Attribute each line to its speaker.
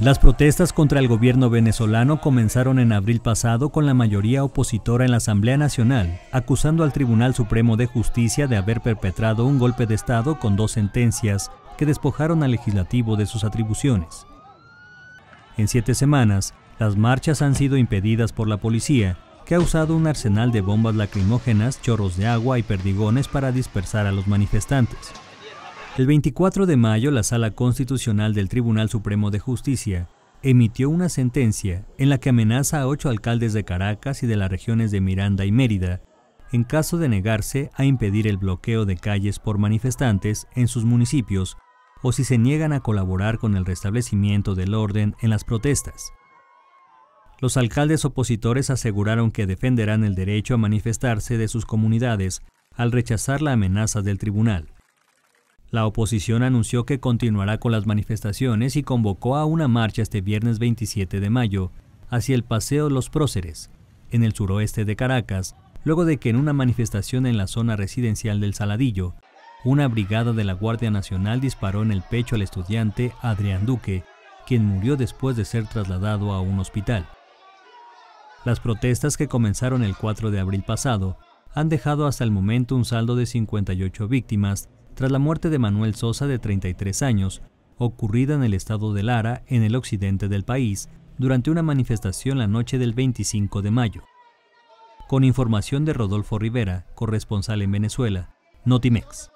Speaker 1: Las protestas contra el gobierno venezolano comenzaron en abril pasado con la mayoría opositora en la Asamblea Nacional, acusando al Tribunal Supremo de Justicia de haber perpetrado un golpe de Estado con dos sentencias que despojaron al legislativo de sus atribuciones. En siete semanas, las marchas han sido impedidas por la policía, que ha usado un arsenal de bombas lacrimógenas, chorros de agua y perdigones para dispersar a los manifestantes. El 24 de mayo, la Sala Constitucional del Tribunal Supremo de Justicia emitió una sentencia en la que amenaza a ocho alcaldes de Caracas y de las regiones de Miranda y Mérida en caso de negarse a impedir el bloqueo de calles por manifestantes en sus municipios o si se niegan a colaborar con el restablecimiento del orden en las protestas. Los alcaldes opositores aseguraron que defenderán el derecho a manifestarse de sus comunidades al rechazar la amenaza del tribunal. La oposición anunció que continuará con las manifestaciones y convocó a una marcha este viernes 27 de mayo hacia el Paseo Los Próceres, en el suroeste de Caracas, luego de que en una manifestación en la zona residencial del Saladillo, una brigada de la Guardia Nacional disparó en el pecho al estudiante Adrián Duque, quien murió después de ser trasladado a un hospital. Las protestas que comenzaron el 4 de abril pasado han dejado hasta el momento un saldo de 58 víctimas tras la muerte de Manuel Sosa de 33 años, ocurrida en el estado de Lara, en el occidente del país, durante una manifestación la noche del 25 de mayo. Con información de Rodolfo Rivera, corresponsal en Venezuela, Notimex.